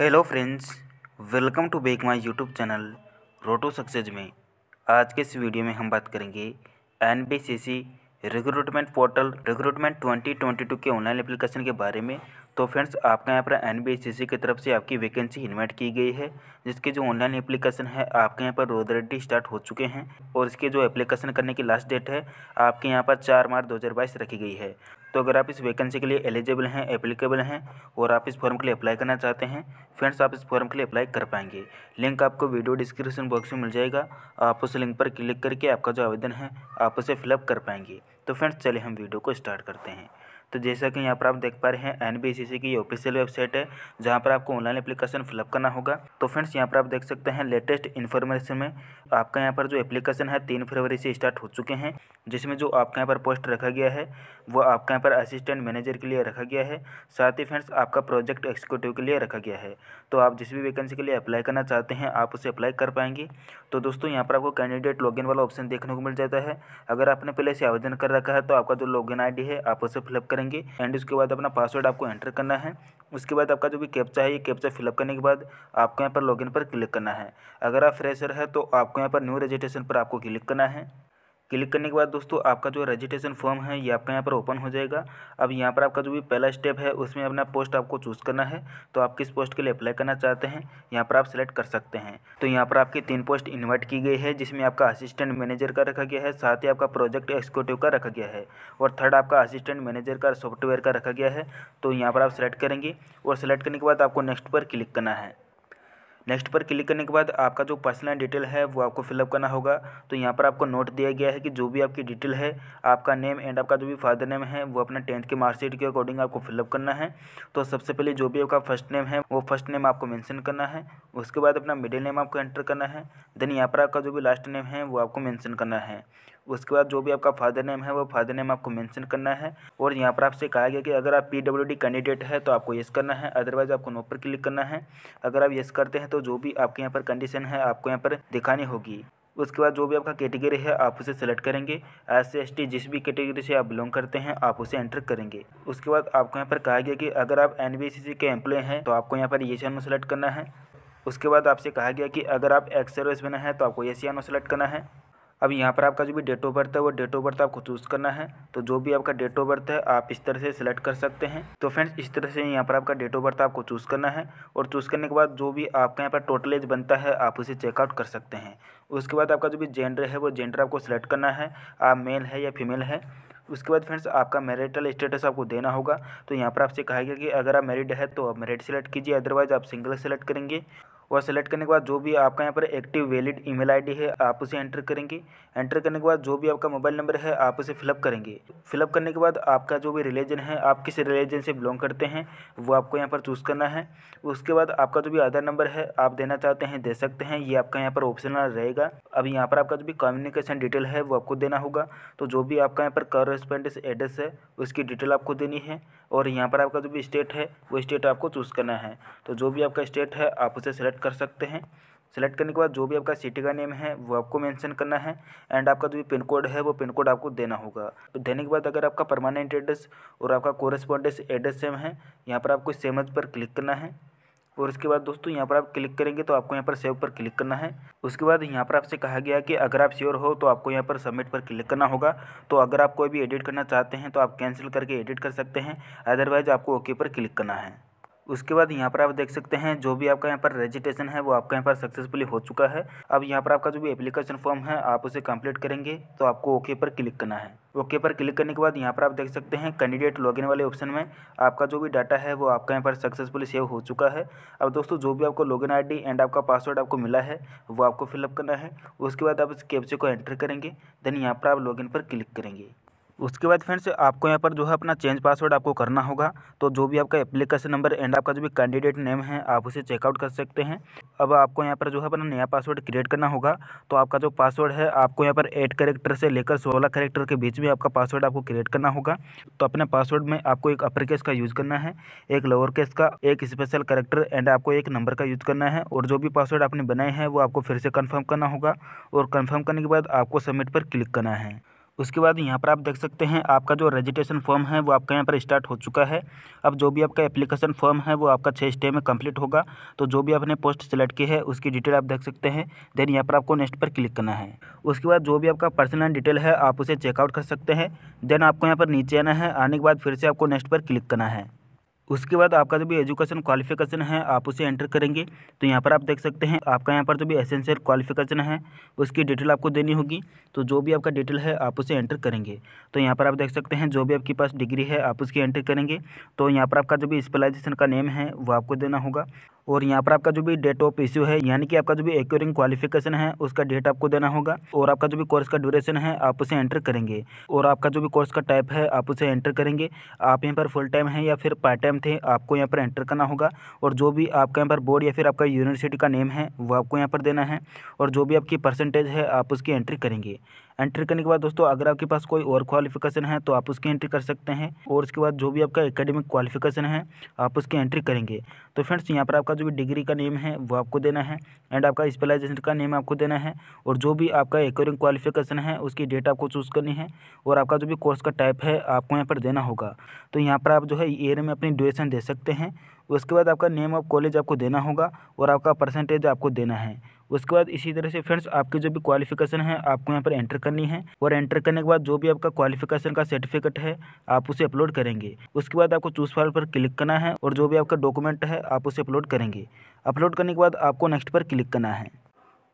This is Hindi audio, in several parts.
hello friends welcome to back my YouTube channel route to success में आज के इस वीडियो में हम बात करेंगे एन रिक्रूटमेंट पोर्टल रिक्रूटमेंट 2022 के ऑनलाइन एप्लीकेशन के बारे में तो फ्रेंड्स आपके यहाँ पर एन की तरफ से आपकी वैकेंसी इन्वाइट की गई है जिसके जो ऑनलाइन एप्लीकेशन है आपके यहाँ पर रोदरेड्डी स्टार्ट हो चुके हैं और इसके जो एप्लीकेशन करने की लास्ट डेट है आपके यहाँ पर चार मार्च दो रखी गई है तो अगर आप इस वैकेंसी के लिए एलिजिबल हैं एप्लीकेबल हैं और आप इस फॉर्म के लिए अप्लाई करना चाहते हैं फ्रेंड्स आप इस फॉर्म के लिए अप्लाई कर पाएंगे लिंक आपको वीडियो डिस्क्रिप्शन बॉक्स में मिल जाएगा आप उस लिंक पर क्लिक करके आपका जो आवेदन है आप उसे फिलअप कर पाएंगे तो फ्रेंड्स चलिए हम वीडियो को स्टार्ट करते हैं तो जैसा कि यहाँ पर आप देख पा रहे हैं एन की ऑफिशियल वेबसाइट है जहाँ पर आपको ऑनलाइन एप्लीकेशन फिलअप करना होगा तो फ्रेंड्स यहाँ पर आप देख सकते हैं लेटेस्ट इन्फॉर्मेशन में आपका यहाँ पर जो एप्लीकेशन है तीन फरवरी से स्टार्ट हो चुके हैं जिसमें जो आपके यहाँ पर पोस्ट रखा गया है वो आपके यहाँ पर असिस्टेंट मैनेजर के लिए रखा गया है साथ ही फ्रेंड्स आपका प्रोजेक्ट एग्जीक्यूटिव के लिए रखा गया है तो आप जिस भी वैकेंसी के लिए अप्लाई करना चाहते हैं आप उसे अप्लाई कर पाएंगे तो दोस्तों यहाँ पर आपको कैंडिडेट लॉगिन वाला ऑप्शन देखने को मिल जाता है अगर आपने पहले से आवेदन कर रखा है तो आपका जो लॉगिन आईडी है आप उसे फिलअप कर करेंगे एंड उसके बाद अपना पासवर्ड आपको एंटर करना है उसके बाद आपका जो भी कैप्चा है ये कैप्चा फिलअप करने के बाद आपको यहाँ पर लॉगिन पर क्लिक करना है अगर आप फ्रेशर है तो आपको यहाँ पर न्यू रजिस्ट्रेशन पर आपको क्लिक करना है क्लिक करने के बाद दोस्तों आपका जो रजिस्ट्रेशन फॉर्म है ये आपका यहाँ पर ओपन हो जाएगा अब यहाँ पर आपका जो भी पहला स्टेप है उसमें अपना पोस्ट आपको चूज़ करना है तो आप किस पोस्ट के लिए अप्लाई करना चाहते हैं यहाँ पर आप सेलेक्ट कर सकते हैं तो यहाँ पर आपकी तीन पोस्ट इन्वाइट की गई है जिसमें आपका असिस्टेंट मैनेजर का रखा गया है साथ ही आपका प्रोजेक्ट एक्सिक्यूटिव का रखा गया है और थर्ड आपका असिस्टेंट मैनेजर का सॉफ्टवेयर का रखा गया है तो यहाँ पर आप सेलेक्ट करेंगे और सेलेक्ट करने के बाद आपको नेक्स्ट पर क्लिक करना है नेक्स्ट पर क्लिक करने के बाद आपका जो पर्सनल डिटेल है वो आपको फिलअप करना होगा तो यहाँ पर आपको नोट दिया गया है कि जो भी आपकी डिटेल है आपका नेम एंड आपका जो भी फादर नेम है वो अपना टेंथ के मार्कशीट के अकॉर्डिंग आपको फिलअप करना है तो सबसे पहले जो भी आपका फर्स्ट नेम है वो फर्स्ट नेम आपको मैंसन करना है उसके बाद अपना मिडिल नेम आपको एंटर करना है देन यहाँ पर आपका जो भी लास्ट नेम है वो आपको मैंसन करना है उसके बाद जो भी आपका फादर नेम है वो फादर नेम आपको मेंशन करना है और यहाँ पर आपसे कहा गया कि अगर आप पीडब्ल्यूडी कैंडिडेट है तो आपको येस करना है अदरवाइज आपको नो पर क्लिक करना है अगर आप येस करते हैं तो जो भी आपके यहाँ पर कंडीशन है आपको यहाँ पर दिखानी होगी उसके बाद जो भी आपका कैटेगरी है आप उसे सेलेक्ट करेंगे एस सी एस टी जिस भी कैटेगरी से आप बिलोंग करते हैं आप उसे एंटर करेंगे उसके बाद आपको यहाँ पर कहा गया कि अगर आप एन के एम्प्लॉय हैं तो आपको यहाँ पर ये चैनल सेलेक्ट करना है उसके बाद आपसे कहा गया कि अगर आप एक्स सर्विस में हैं तो आपको ये सी सेलेक्ट करना है अब यहाँ पर आपका जो भी डेट ऑफ बर्थ है वो डेट ऑफ बर्थ आपको चूज़ करना है तो जो भी आपका डेट ऑफ बर्थ है आप इस तरह से सिलेक्ट कर सकते हैं तो फ्रेंड्स इस तरह से यहाँ पर आपका डेट ऑफ बर्थ आपको चूज़ करना है और चूज़ करने के बाद जो भी आपका यहाँ पर टोटल एज बनता है आप उसे चेकआउट कर सकते हैं उसके बाद आपका जो भी जेंडर है वो जेंडर आपको सिलेक्ट करना है आप मेल है या फीमेल है उसके बाद फ्रेंड्स आपका मैरिटल स्टेटस आपको देना होगा तो यहाँ पर आपसे कहा गया कि अगर आप मैरिड है तो आप मैरिड सेलेक्ट कीजिए अदरवाइज आप सिंगल सेलेक्ट करेंगे और सेलेक्ट करने के बाद जो भी आपका यहाँ पर एक्टिव वैलिड ईमेल आईडी है आप उसे एंटर करेंगे एंटर करने के बाद जो भी आपका मोबाइल नंबर है आप उसे फिलअप करेंगे फिलअप करने के बाद आपका जो भी रिलीजन है आप किस रिलीजन से बिलोंग करते हैं वो आपको यहाँ पर चूज़ करना है उसके बाद आपका जो भी आधार नंबर है आप देना चाहते हैं दे सकते हैं ये आपका यहाँ पर ऑप्शनल रहेगा अब यहाँ पर आपका जो भी कम्युनिकेशन डिटेल है वो आपको देना होगा तो जो भी आपका यहाँ पर कॉरेस्पेंडेंस एड्रेस है उसकी डिटेल आपको देनी है और यहाँ पर आपका जो भी स्टेट है वो स्टेट आपको चूज़ करना है तो जो भी आपका स्टेट है आप उसे सेलेक्ट सेलेक्ट कर सकते हैं सेलेक्ट करने के बाद जो भी आपका सिटी का नेम है वो आपको मेंशन करना है एंड आपका जो भी पिन कोड है वो पिन कोड आपको देना होगा तो देने के बाद अगर आपका परमानेंट एड्रेस और आपका कोरेस्पॉन्डेंस एड्रेस सेम है यहाँ पर आपको एज पर क्लिक करना है और उसके बाद दोस्तों यहाँ पर आप क्लिक करेंगे तो आपको यहाँ पर सेव पर क्लिक करना है उसके बाद यहाँ पर आपसे कहा गया कि अगर आप श्योर हो तो आपको यहाँ पर सबमिट पर क्लिक करना होगा तो अगर आप कोई भी एडिट करना चाहते हैं तो आप कैंसिल करके एडिट कर सकते हैं अदरवाइज आपको ओके पर क्लिक करना है उसके बाद यहाँ पर आप देख सकते हैं जो भी आपका यहाँ पर रजिस्ट्रेशन है वो आपका यहाँ पर सक्सेसफुली हो चुका है अब यहाँ पर आपका जो भी एप्लीकेशन फॉर्म है आप उसे कंप्लीट करेंगे तो आपको ओके पर क्लिक करना है ओके पर क्लिक करने के बाद यहाँ पर आप देख सकते हैं कैंडिडेट लॉगिन वाले ऑप्शन में आपका जो भी डाटा है वो आपका यहाँ पर सक्सेसफुली सेव हो चुका है अब दोस्तों जो भी आपको लॉगिन आईडी एंड आपका पासवर्ड आपको मिला है वो आपको फिलअप करना है उसके बाद आप इस कैप्चे को एंटर करेंगे देन यहाँ पर आप लॉगिन पर क्लिक करेंगे उसके बाद फ्रेंड्स आपको यहाँ पर जो है अपना चेंज पासवर्ड आपको करना होगा तो जो भी आपका एप्लीकेशन नंबर एंड आपका जो भी कैंडिडेट नेम है आप उसे चेकआउट कर सकते हैं अब आपको यहाँ पर जो है अपना नया पासवर्ड क्रिएट करना होगा तो आपका जो पासवर्ड है आपको यहाँ पर एट करेक्टर से लेकर सोलह करेक्टर के बीच में आपका पासवर्ड आपको क्रिएट करना होगा तो अपने पासवर्ड में आपको एक अपर केस का यूज़ करना है एक लोअर केस का एक स्पेशल करेक्टर एंड आपको एक नंबर का यूज़ करना है और जो भी पासवर्ड आपने बनाए हैं वो आपको फिर से कन्फर्म करना होगा और कन्फर्म करने के बाद आपको सबमिट पर क्लिक करना है उसके बाद यहाँ पर आप देख सकते हैं आपका जो रजिस्ट्रेशन फॉर्म है वो आपका यहाँ पर स्टार्ट हो चुका है अब जो भी आपका एप्लीकेशन फॉर्म है वो आपका छः स्टे में कंप्लीट होगा तो जो भी आपने पोस्ट सेलेक्ट की है उसकी डिटेल आप देख सकते हैं देन यहाँ पर आपको नेक्स्ट पर क्लिक करना है उसके बाद जो भी आपका पर्सनल डिटेल है आप उसे चेकआउट कर सकते हैं देन आपको यहाँ पर नीचे आना है आने के बाद फिर से आपको नेक्स्ट पर क्लिक करना है उसके बाद आपका जो भी एजुकेशन क्वालिफिकेशन है आप उसे एंटर करेंगे तो यहाँ पर आप देख सकते हैं आपका यहाँ पर जो भी एसेंशियल क्वालिफिकेशन है उसकी डिटेल आपको देनी होगी तो जो भी आपका डिटेल है आप उसे एंटर करेंगे तो यहाँ पर आप देख सकते हैं जो भी आपके पास डिग्री है आप उसकी एंटर करेंगे तो यहाँ पर आपका जो भी स्पेलाइजेशन का नेम है वो आपको देना होगा और यहाँ पर आपका जो भी डेट ऑफ इश्यू है यानी कि आपका जो भी एक्योरिंग क्वालिफिकेशन है उसका डेट आपको देना होगा और आपका जो भी कोर्स का ड्यूरेशन है आप उसे एंटर करेंगे और आपका जो भी कोर्स का टाइप है आप उसे एंटर करेंगे आप यहाँ पर फुल टाइम है या फिर पार्ट टाइम थे आपको यहाँ पर एंटर करना होगा और जो भी आपका यहाँ पर बोर्ड या फिर आपका यूनिवर्सिटी का नेम है वो आपको यहाँ पर देना है और जो भी आपकी परसेंटेज है आप उसकी एंट्री करेंगे एंट्री करने के बाद दोस्तों अगर आपके पास कोई और क्वालिफिकेशन है तो आप उसकी एंट्री कर सकते हैं और उसके बाद जो भी आपका एकेडमिक क्वालिफिकेशन है आप उसकी एंट्री करेंगे तो फ्रेंड्स यहाँ पर आपका जो भी डिग्री का नेम है वो आपको देना है एंड आपका स्पेलाइजेशन का नेम आपको देना है और जो भी आपका एक क्वालिफिकेशन है उसकी डेट आपको चूज़ करनी है और आपका जो भी कोर्स का टाइप है आपको यहाँ पर देना होगा तो यहाँ पर आप जो है ईयर में अपनी ड्यूरेशन दे सकते हैं उसके बाद आपका नेम ऑफ कॉलेज आपको देना होगा और आपका परसेंटेज आपको देना है उसके बाद इसी तरह से फ्रेंड्स आपकी जो भी क्वालिफिकेशन है आपको यहाँ पर एंटर करनी है और एंटर करने के बाद जो भी आपका क्वालिफिकेशन का सर्टिफिकेट है आप उसे अपलोड करेंगे उसके बाद आपको चूस फाइल पर क्लिक करना है और जो भी आपका डॉक्यूमेंट है आप उसे अपलोड करेंगे अपलोड करने के बाद आपको नेक्स्ट पर क्लिक करना है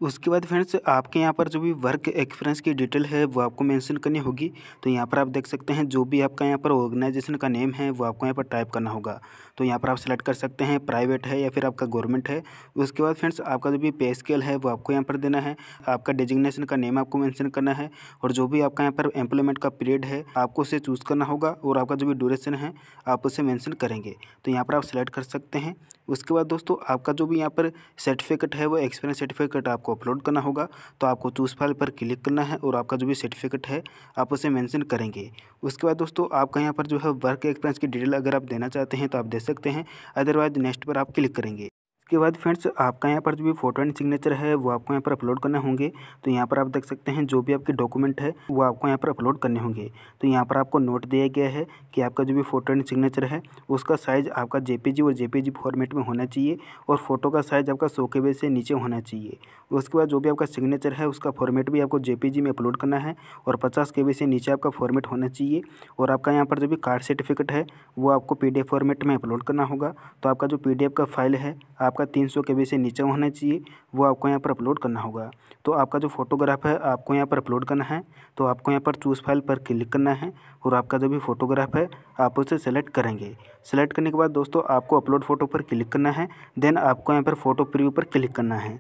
उसके बाद फ्रेंड्स आपके यहाँ पर जो भी वर्क एक्सपीरियंस की डिटेल है वो आपको मेंशन करनी होगी तो यहाँ पर आप देख सकते हैं जो भी आपका यहाँ पर ऑर्गेनाइजेशन का नेम है वो आपको यहाँ पर टाइप करना होगा तो यहाँ पर आप सेलेक्ट कर सकते हैं प्राइवेट है या फिर आपका गवर्नमेंट है उसके बाद फ्रेंड्स आपका जो भी पे स्केल है वो आपको यहाँ पर देना है आपका डेजिग्नेशन का नेम आपको मैंशन करना है और जो भी आपका यहाँ पर एम्प्लॉयमेंट का पीरियड है आपको उसे चूज़ करना होगा और आपका जो भी ड्यूरेशन है आप उसे मैंशन करेंगे तो यहाँ पर आप सेलेक्ट कर सकते हैं उसके बाद दोस्तों आपका जो भी यहाँ पर सर्टिफिकेट है वो एक्सपीरियंस सर्टिफिकेट आपको अपलोड करना होगा तो आपको चूज फाइल पर क्लिक करना है और आपका जो भी सर्टिफिकेट है आप उसे मेंशन करेंगे उसके बाद दोस्तों आपका यहाँ पर जो है वर्क एक्सपीरियंस की डिटेल अगर आप देना चाहते हैं तो आप दे सकते हैं अदरवाइज नेक्स्ट पर आप क्लिक करेंगे उसके बाद फ्रेंड्स आपका यहाँ पर जो भी फोटो एंड सिग्नेचर है वो आपको यहाँ पर अपलोड करने होंगे तो यहाँ पर आप देख सकते हैं जो भी आपके डॉक्यूमेंट है वो आपको यहाँ पर अपलोड करने होंगे तो यहाँ पर आपको नोट दिया गया है कि आपका जो भी फोटो एंड सिग्नेचर है उसका साइज़ आपका जे और जे फॉर्मेट में होना चाहिए और फोटो का साइज़ आपका सौ के से नीचे होना चाहिए उसके बाद जो भी आपका सिग्नेचर है उसका फॉर्मेट भी आपको जे में अपलोड करना है और पचास के बी से नीचे आपका फॉर्मेट होना चाहिए और आपका यहाँ पर जो भी कार्ड सर्टिफिकेट है वो आपको पी फॉर्मेट में अपलोड करना होगा तो आपका जो पी का फाइल है आपका आपका 300 के से नीचे होना चाहिए वो आपको यहाँ पर अपलोड करना होगा तो आपका जो फोटोग्राफ है आपको यहाँ पर अपलोड करना है तो आपको यहाँ पर चूज़ फाइल पर क्लिक करना है और आपका जो भी फोटोग्राफ है आप उसे सेलेक्ट करेंगे सेलेक्ट करने के बाद दोस्तों आपको अपलोड फ़ोटो पर क्लिक करना है देन आपको यहाँ पर फोटो प्रीव्यू पर क्लिक करना है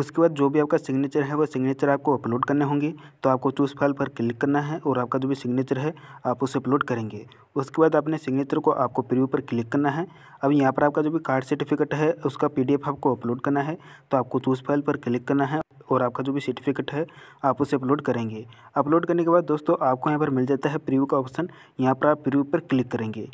उसके बाद जो भी आपका सिग्नेचर है वो सिग्नेचर आपको अपलोड करने होंगे तो आपको चूज फाइल पर क्लिक करना है और आपका जो भी सिग्नेचर है आप उसे अपलोड करेंगे उसके बाद अपने सिग्नेचर को आपको प्रीव्यू पर क्लिक करना है अब यहाँ पर आपका जो भी कार्ड सर्टिफिकेट है उसका पी आपको अपलोड करना है तो आपको चूज फाइल पर क्लिक करना है और आपका जो भी सर्टिफिकेट है आप उसे अपलोड करेंगे अपलोड करने के बाद दोस्तों आपको यहाँ पर मिल जाता है प्रीव्यू का ऑप्शन यहाँ पर आप प्रीव्यू पर क्लिक करेंगे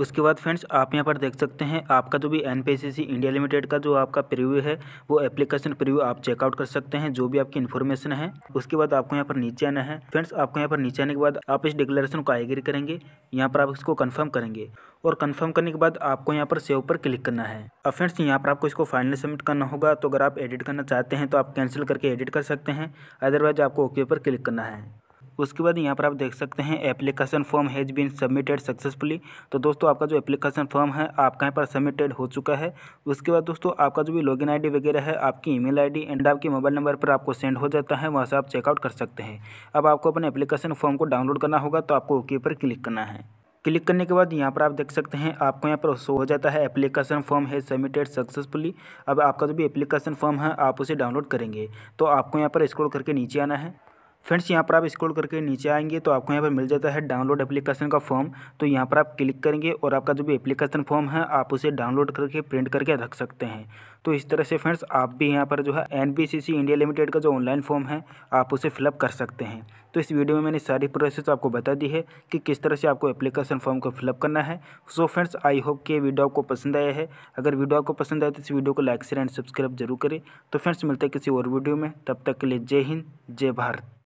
उसके बाद फ्रेंड्स आप यहाँ पर देख सकते हैं आपका जो भी एन इंडिया लिमिटेड का जो आपका प्रिव्यू है वो एप्लीकेशन प्रिव्यू आप चेकआउट कर सकते हैं जो भी आपकी इन्फॉर्मेशन है उसके बाद आपको यहाँ पर नीचे आना है फ्रेंड्स आपको यहाँ पर नीचे आने के बाद आप इस डिक्लेरेशन को आईग्री करेंगे यहाँ पर आप इसको कन्फर्म करेंगे और कन्फर्म करने के बाद आपको यहाँ पर सेव पर क्लिक करना है अब फ्रेंड्स यहाँ पर आपको इसको फाइनली सबमिट करना होगा तो अगर आप एडिट करना चाहते हैं तो आप कैंसिल करके एडिट कर सकते हैं अदरवाइज आपको ओके पर क्लिक करना है उसके बाद यहाँ पर आप देख सकते हैं application form has been submitted successfully तो दोस्तों आपका जो एप्लीकेशन फॉर्म है आपका यहाँ पर सबमिटेड हो चुका है उसके बाद दोस्तों आपका जो भी लॉगिन आईडी वगैरह है आपकी ईमेल आईडी एंड आपके मोबाइल नंबर पर आपको सेंड हो जाता है वहाँ से आप चेकआउट कर सकते हैं अब आपको अपने एप्लीकेशन फॉर्म को डाउनलोड करना होगा तो आपको ओके पर क्लिक करना है क्लिक करने के बाद यहाँ पर आप देख सकते हैं आपको यहाँ पर शो हो जाता है एप्लीकेशन फॉर्म है सबमिटेड सक्सेसफुली अब आपका जो भी एप्लीकेशन फॉर्म है आप उसे डाउनलोड करेंगे तो आपको यहाँ पर स्क्रॉल करके नीचे आना है फ्रेंड्स यहाँ पर आप स्क्रॉल करके नीचे आएंगे तो आपको यहाँ पर मिल जाता है डाउनलोड एप्लीकेशन का फॉर्म तो यहाँ पर आप क्लिक करेंगे और आपका जो भी एप्लीकेशन फॉर्म है आप उसे डाउनलोड करके प्रिंट करके रख सकते हैं तो इस तरह से फ्रेंड्स आप भी यहाँ पर जो है एन इंडिया लिमिटेड का जो ऑनलाइन फॉर्म है आप उसे फिलअप कर सकते हैं तो इस वीडियो में मैंने सारी प्रोसेस आपको बता दी है कि किस तरह से आपको एप्लीकेशन फॉर्म को फिलअप करना है सो फ्रेंड्स आई होप कि वीडियो आपको पसंद आया है अगर वीडियो आपको पसंद आए तो इस वीडियो को लाइक शेयर एंड सब्सक्राइब जरूर करें तो फ्रेंड्स मिलते हैं किसी और वीडियो में तब तक के लिए जय हिंद जय भारत